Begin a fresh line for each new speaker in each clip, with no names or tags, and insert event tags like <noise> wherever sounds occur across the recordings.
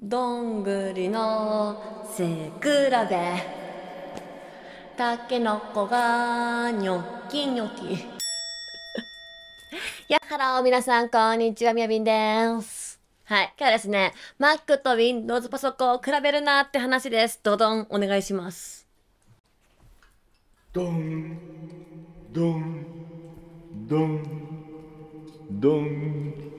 どんぐりの背比べたけのこがにょきにょきやはらお皆さんこんにちはみやびんですはい今日はですね Mac と Windows パソコンを比べるなって話ですどどんお願いします
どんどんどんどん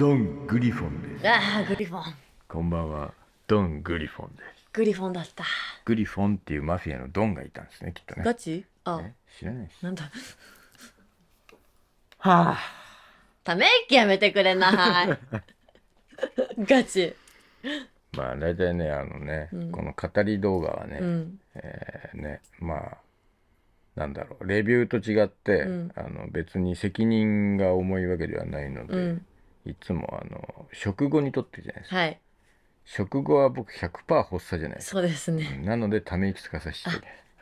ドン・グリフォンです。ああ、グリフォン。こんばんは、ドン・グリフォンで
す。グリフォンだった。
グリフォンっていうマフィアのドンがいたんですね、きっとね。ガチああ、ね、知らないでなんだ。<laughs> はあ。
ため息やめてくれない。<laughs> ガチ。
まあ大体ねあのね、うん、この語り動画はね、うん、えー、ねまあなんだろうレビューと違って、うん、あの別に責任が重いわけではないので、うん、いつもあの食後にとってじゃないですか、はい、食後は僕100%発作じゃないですかそうですねなのでため息つかさして、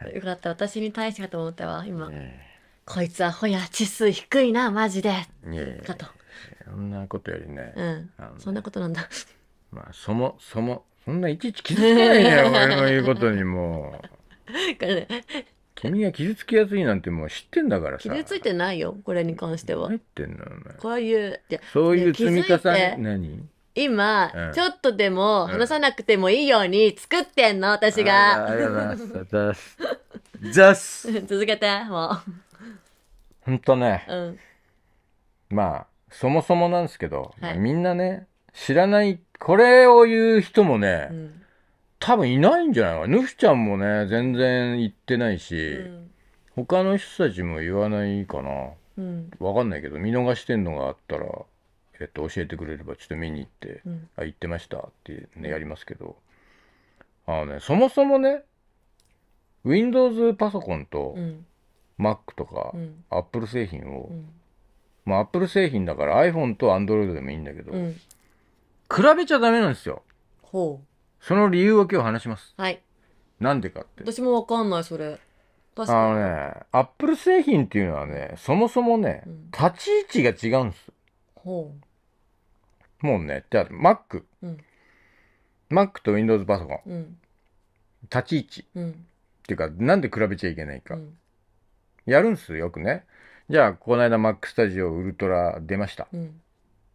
はい、
よかった私に対してかと思ったわ今、ね、こいつはほや血数低いなマジで、
ね、かとそんなことよりね、う
ん、そんなことなんだ
まあそもそもそんないちいち気づかないね <laughs> 俺の言うことにもこれ、ね、君が傷つきやすいなんてもう知ってんだからさ傷つい
てないよこれに関しては入ってんのこういう
そういう積み重ね何
今、うん、ちょっとでも話さなくてもいいように作ってんの、私が。ありがとうご
ざいます。ザス
<laughs> 続けて、もう。
ほんとね、うん、まあ、そもそもなんですけど、はい、みんなね、知らない、これを言う人もね、うん多分いないんじゃないかぬふちゃんもね全然行ってないし、うん、他の人たちも言わないかな、うん、分かんないけど見逃してんのがあったら、えっと、教えてくれればちょっと見に行って、うん、あ行ってましたってねやりますけどあのねそもそもね Windows パソコンと Mac とか、Apple 製品を、まあ Apple 製品だから iPhone と Android でもいいんだけど、比べちゃダメなんですよ。ほうその理由を今日話します。はい。なんでかって。
私もわかんない、それ。確あ
のね、アップル製品っていうのはね、そもそもねう、ん立ち位置が違うんですほうもうね、じゃあ Mac、う。ん。Mac と Windows パソコン、うん。立ち位置っうん。ていうか、なんで比べちゃいけないか。うん。やるんすよ、くね。じゃあ、この間 Mac スタジオウルトラ出ました。うん。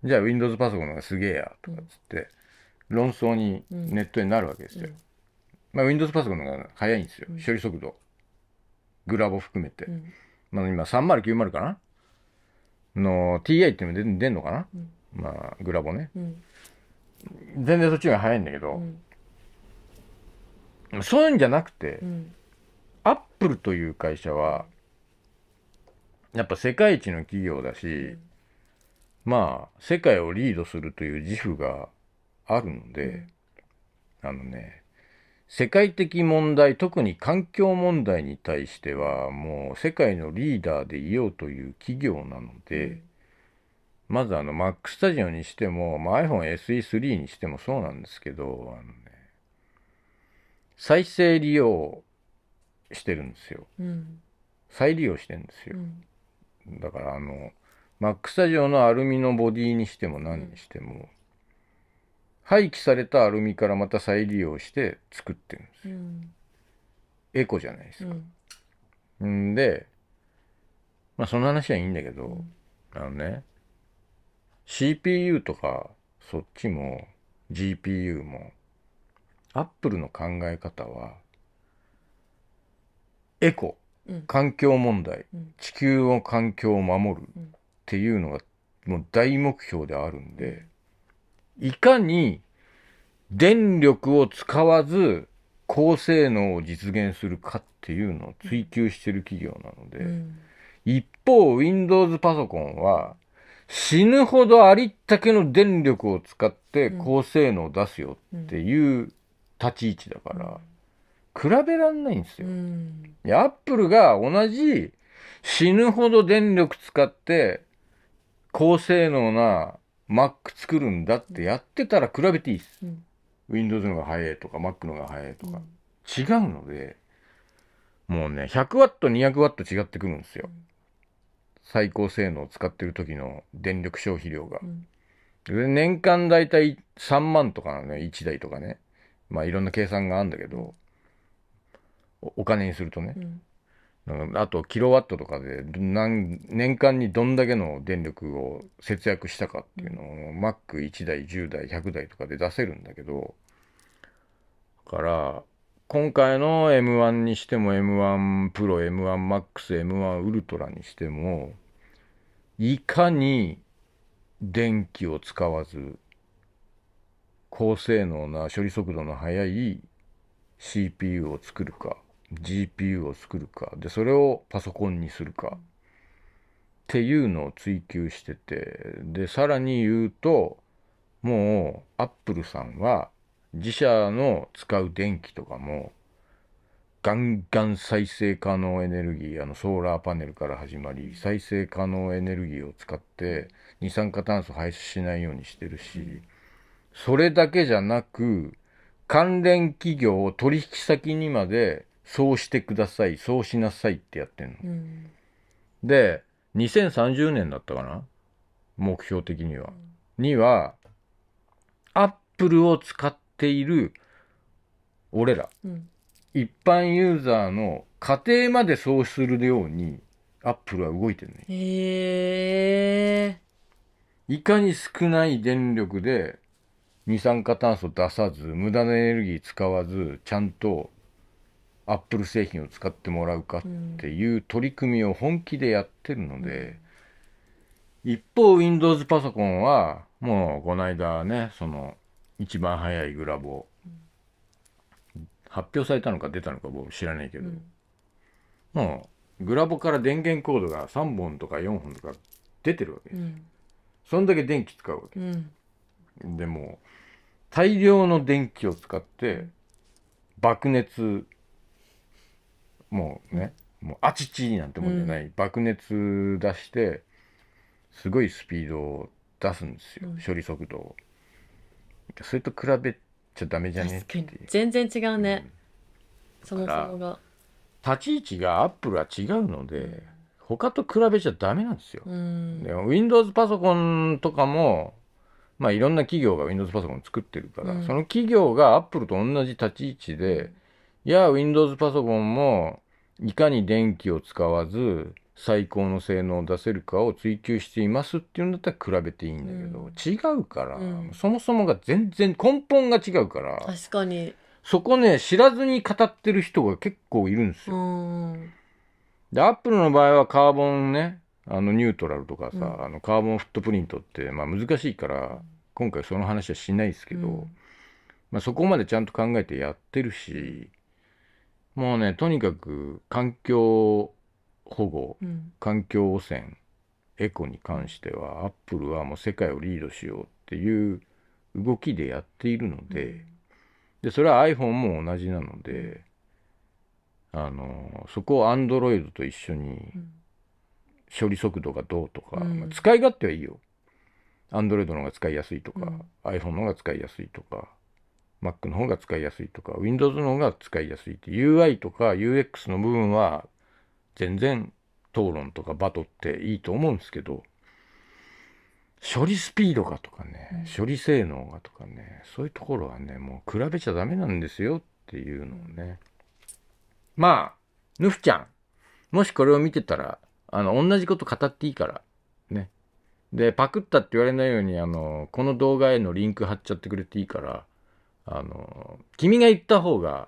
じゃあ Windows パソコンの方がすげえや、とかっつって、論争にネットになるわけですよ。まあ、Windows パソコンの方が早いんですよ、処理速度。グラボ含めて。まあ、今3090かなの TI っていうのも出んのかな、まあ、グラボね、全然そっちが早いんだけど、そういうんじゃなくて、アップルという会社は、やっぱ世界一の企業だし、まあ、世界をリードするという自負があるので、あのね世界的問題特に環境問題に対してはもう世界のリーダーでいようという企業なので、まずあの Mac スタジオにしても、まあ、iPhoneSE3 にしてもそうなんですけどあの、ね、再生利用してるんですよ、うん、再利用してるんですよ、うん、だからあの Mac スタジオのアルミのボディにしても何にしても、うん廃棄されたアルミからまた再利用して作ってるんですよ、うん、エコじゃないですか、うん、でまあその話はいいんだけど、うん、あのね CPU とかそっちも GPU もアップルの考え方はエコ、環境問題、地球の環境を守るっていうのがもう大目標であるんで、いかに電力を使わず高性能を実現するかっていうのを追求してる企業なので、うん、一方 Windows パソコンは死ぬほどありったけの電力を使って高性能を出すよっていう立ち位置だから、比べらんないんですよ。アップルが同じ死ぬほど電力使って高性能な Mac 作るんだってやってたら比べていいです。うん、Windows のが早いとか Mac のが早いとか、違うので、もうね、100W200W 違ってくるんですよ。最高性能を使ってる時の電力消費量が。年間だいたい3万とかのね、1台とかね。まあいろんな計算があるんだけど、お金にするとね。うん、あとキロワットとかで年間にどんだけの電力を節約したかっていうのを Mac1 台10台100台とかで出せるんだけどだから今回の M1 にしても M1 プロ M1 MAX M1 ウルトラにしてもいかに電気を使わず高性能な処理速度の速い CPU を作るか GPU を作るかでそれをパソコンにするかっていうのを追求しててでさらに言うともうアップルさんは自社の使う電気とかもガンガン再生可能エネルギーあのソーラーパネルから始まり再生可能エネルギーを使って二酸化炭素排出しないようにしてるしそれだけじゃなく関連企業を取引先にまでそうしてくださいそうしなさいってやってんの。うん、で2030年だったかな目標的には。うん、にはアップルを使っている俺ら、うん、一般ユーザーの家庭までそうするようにアップルは動いてるね。へいかに少ない電力で二酸化炭素出さず無駄なエネルギー使わずちゃんとアップル製品を使ってもらうかっていう取り組みを本気でやってるので、うん、一方 Windows パソコンはもうこの間ねその一番早いグラボ、うん、発表されたのか出たのか僕知らないけど、うん、もうグラボから電源コードが3本とか4本とか出てるわけですそんだけ電気使うわけです、でも大量の電気を使って爆熱もうねもうあちちなんてもんじゃない、うん、爆熱出してすごいスピードを出すんですよ、うん、処理速度を。それと比べちゃダメじゃねえ
全然違うね、うん、そもそもが。
立ち位置がアップルは違うので、うん、他と比べちゃダメなんですよ。うん、で Windows パソコンとかもまあいろんな企業が Windows パソコン作ってるから、うん、その企業がアップルと同じ立ち位置で、いや Windows パソコンもいかに電気を使わず最高の性能を出せるかを追求していますっていうんだったら比べていいんだけど、うん、違うから、うん、そもそもが全然根本が違うから確かにそこね知らずに語ってる人が結構いるんですよ。でアップルの場合はカーボンねあのニュートラルとかさ、うん、あのカーボンフットプリントって、まあ、難しいから今回その話はしないですけど、まあ、そこまでちゃんと考えてやってるし。もうねとにかく環境保護、うん、環境汚染エコに関してはアップルはもう世界をリードしようっていう動きでやっているのでうん、でそれは iPhone も同じなのであのそこを Android と一緒に処理速度がどうとか、うん、まあ、使い勝手はいいよ Android の方が使いやすいとか、iPhone の方が使いやすいとか Mac の方が使いやすいとか、Windows の方が使いやすいって、UI とか UX の部分は全然討論とかバトっていいと思うんですけど、処理スピードがとかね、処理性能がとかね、そういうところはね、もう比べちゃダメなんですよっていうのをね。まあ、ヌフちゃん、もしこれを見てたら、あの、同じこと語っていいから、ね。で、パクったって言われないように、あの、この動画へのリンク貼っちゃってくれていいから、あの、君が言った方が、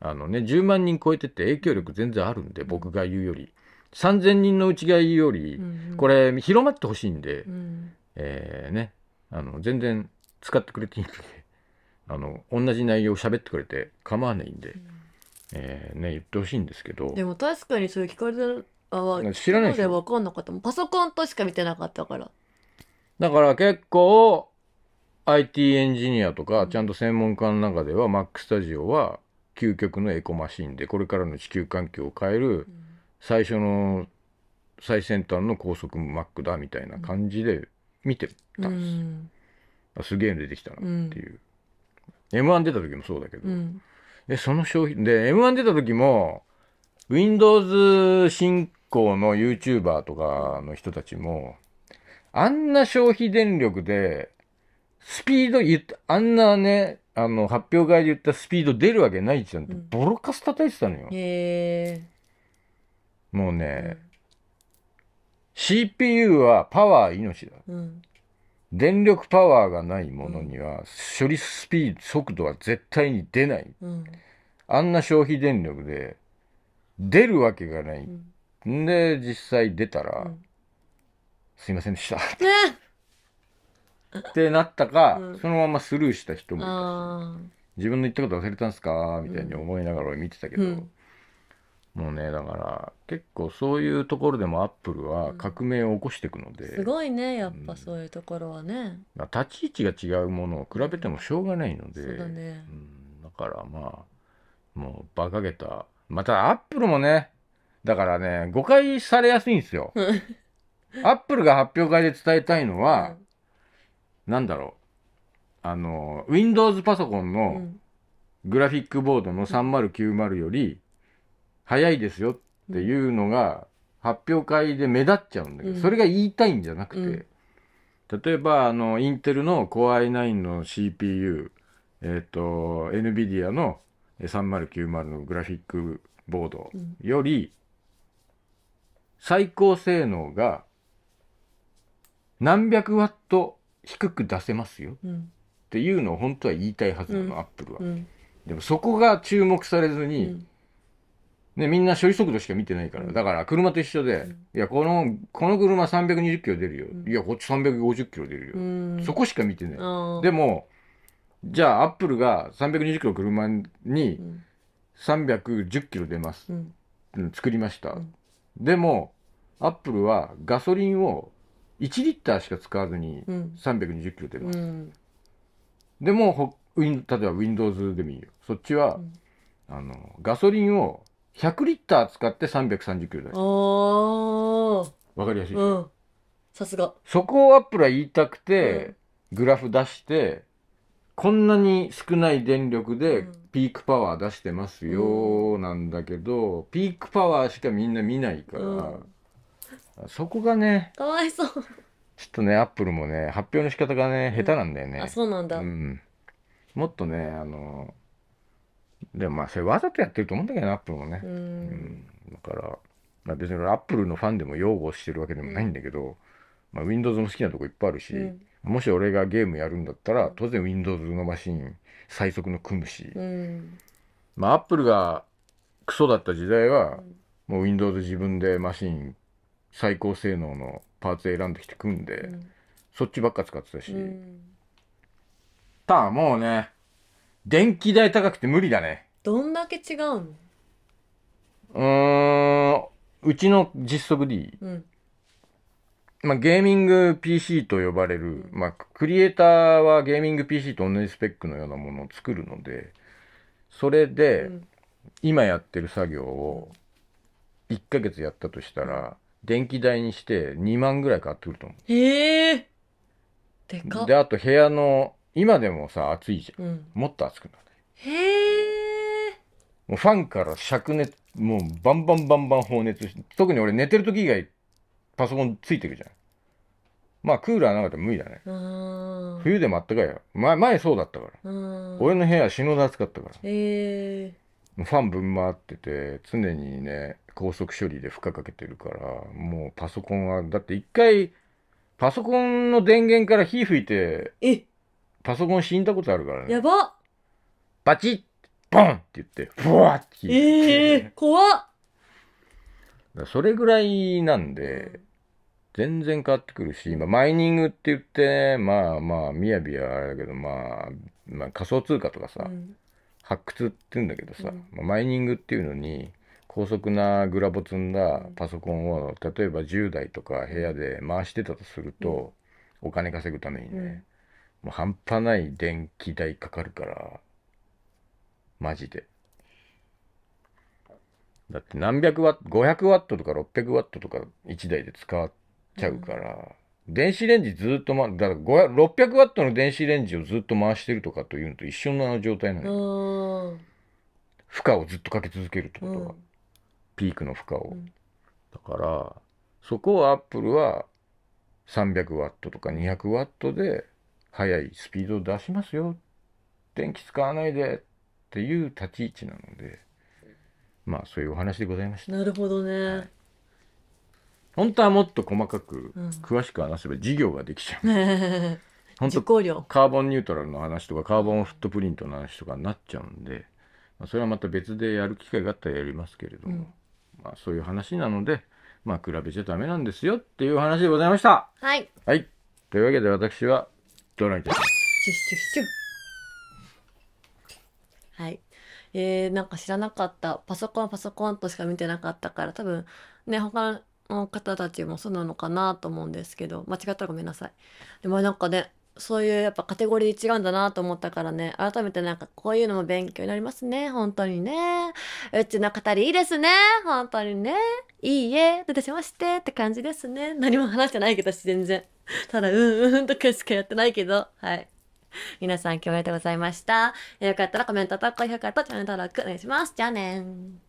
あのね、10万人超えてて影響力全然あるんで、僕が言うより。3,000人のうちが言うより、うんこれ広まってほしいんで、うん、えー、ね、あの、全然使ってくれていいんで、あの、同じ内容を喋ってくれて構わないんで、うん、えー、ね、言ってほしいんですけど。で
も確かにそれ聞かれたあは知らないで分かんなかった。パソコンとしか見てなかったから。
だから結構、IT エンジニアとか、ちゃんと専門家の中では、Mac スタジオは究極のエコマシンで、これからの地球環境を変える最初の最先端の高速 Mac だみたいな感じで見て
たんです。うん
あすげえ出てきたなっていう。うん、M1 出た時もそうだけど。うん、で、その商品、で、M1 出た時も、Windows 進行の YouTuber とかの人たちも、あんな消費電力でスピード言った、あんなね、あの、発表会で言ったスピード出るわけないじゃんって、ボロカス叩いてたのよ。へーもうね、CPU はパワー命だ。うん電力パワーがないものには、処理スピード速度は絶対に出ない、うん、あんな消費電力で出るわけがない、うん、で実際出たら、うん、すいませんでした。<laughs> ってなったか、うんそのままスルーした人も
いたし
自分の言ったこと忘れたんすかみたいに思いながら俺見てたけど、うんもうねだから結構そういうところでもアップルは革命を起こしていくので、すご
いねやっぱそういうところはね、
立ち位置が違うものを比べてもしょうがないので、そうだねうんだからまあもう馬鹿げたまたアップルもねだからね誤解されやすいんですよ。アップルが発表会で伝えたいのは、なんだろうあの Windows パソコンのグラフィックボードの3090より早いですよっていうのが発表会で目立っちゃうんだけど、それが言いたいんじゃなくて、例えばあのインテルの Core i9 の CPU えっ、と NVIDIA の3090のグラフィックボードより最高性能が何百ワット低く出せますよ、うん、っていうのを本当は言いたいはずなの、アップルは、でもそこが注目されずに、ね、みんな処理速度しか見てないから、だから車と一緒で、いやこのこの車320キロ出るよ、いやこっち350キロ出るよ、そこしか見てないでもじゃあアップルが320キロ車に310キロ出ます、うん、作りました、でもアップルはガソリンを1リッターしか使わずに320キロ出ます、うん、でもほウィン例えば Windows でもいいよそっちは、うん、あのガソリンを100リッター使って330キロ出すわかりやすいさすがそこをアップルは言いたくて、うん、グラフ出してこんなに少ない電力でピークパワー出してますよなんだけど、ピークパワーしかみんな見ないから、そこがねかわいそうちょっとねアップルもね発表の仕方がね下手なんだよね、あそうなんだ、うん、もっとねあのでもまあそれわざとやってると思うんだけどアップルもねう、んうんだから、まあ、別にアップルのファンでも擁護してるわけでもないんだけど、まあ、Windows も好きなとこいっぱいあるし、うんもし俺がゲームやるんだったら当然 Windows のマシン最速の組むし、うんまあアップルがクソだった時代はもう Windows 自分でマシン最高性能のパーツ選んできて組んで、うん、そっちばっか使ってたし、うん、ただもうね電気代高くて無理だね
どんだけ違うの
うんうちの実測 D、うん、まあ、ゲーミング PC と呼ばれる、まあ、クリエイターはゲーミング PC と同じスペックのようなものを作るのでそれで今やってる作業を1ヶ月やったとしたら、電気代にして2万ぐらい買ってくると思
へえ
でかう。で、あと部屋の、今でもさ、暑いじゃん。うんもっと暑くなる。
へ
えもうファンから灼熱、もうバンバンバンバン放熱し、特に俺寝てる時以外、パソコンついてるじゃん。まあクーラーなかったら無理だね。冬でもあったかいよ。前、前そうだったから。俺の部屋死ぬほど暑かったから。へえファンぶん回ってて、常にね、高速処理で負荷かけてるから、もうパソコンは、だって一回、パソコンの電源から火吹いて、えパソコン死んだことあるからね。やばバチッボンって言って、ふわってて。
ええー、怖
っそれぐらいなんで、全然変わってくるし、今、マイニングって言って、まあまあ、みやびはあれだけど、まあ、まあ、仮想通貨とかさ、うん、発掘って言うんだけどさ、うん、まあ、マイニングっていうのに、高速なグラボ積んだパソコンを例えば10台とか部屋で回してたとすると、お金稼ぐためにね、もう半端ない電気代かかるからマジでだって何百ワット500ワットとか600ワットとか1台で使っちゃうから、電子レンジずっと、ま、だから600ワットの電子レンジをずっと回してるとかというのと一緒の状態なのよ負荷をずっとかけ続けるってことは、うんピークの負荷を、うん、だからそこをアップルは300ワットとか200ワットで速いスピードを出しますよ電気使わないでっていう立ち位置なのでまあそういうお話でございました
なるほどね、はい
本当はもっと細かく詳しく話せば事業ができちゃう、
うん、
<laughs> 本当カーボンニュートラルの話とかカーボンフットプリントの話とかになっちゃうんで、まあ、それはまた別でやる機会があったらやりますけれども、うん、まあ、そういう話なので、まあ、比べちゃダメなんですよっていう話でございました。はい。はい。というわけで私は、ドライです。
はい。えー、なんか知らなかった。パソコン、パソコンとしか見てなかったから、多分、ね、他の方たちもそうなのかなと思うんですけど、間違ったらごめんなさい。でもなんかね、そういうやっぱカテゴリー違うんだなと思ったからね、改めてなんかこういうのも勉強になりますね。本当にね。うちの語りいいですね。本当にね。いいえ、どうしましてって感じですね。何も話してないけど、全然。ただ、うんうんとかしかやってないけど、はい。皆さん今日もありがとうございました。よかったらコメントと高評価とチャンネル登録お願いします。じゃあねー。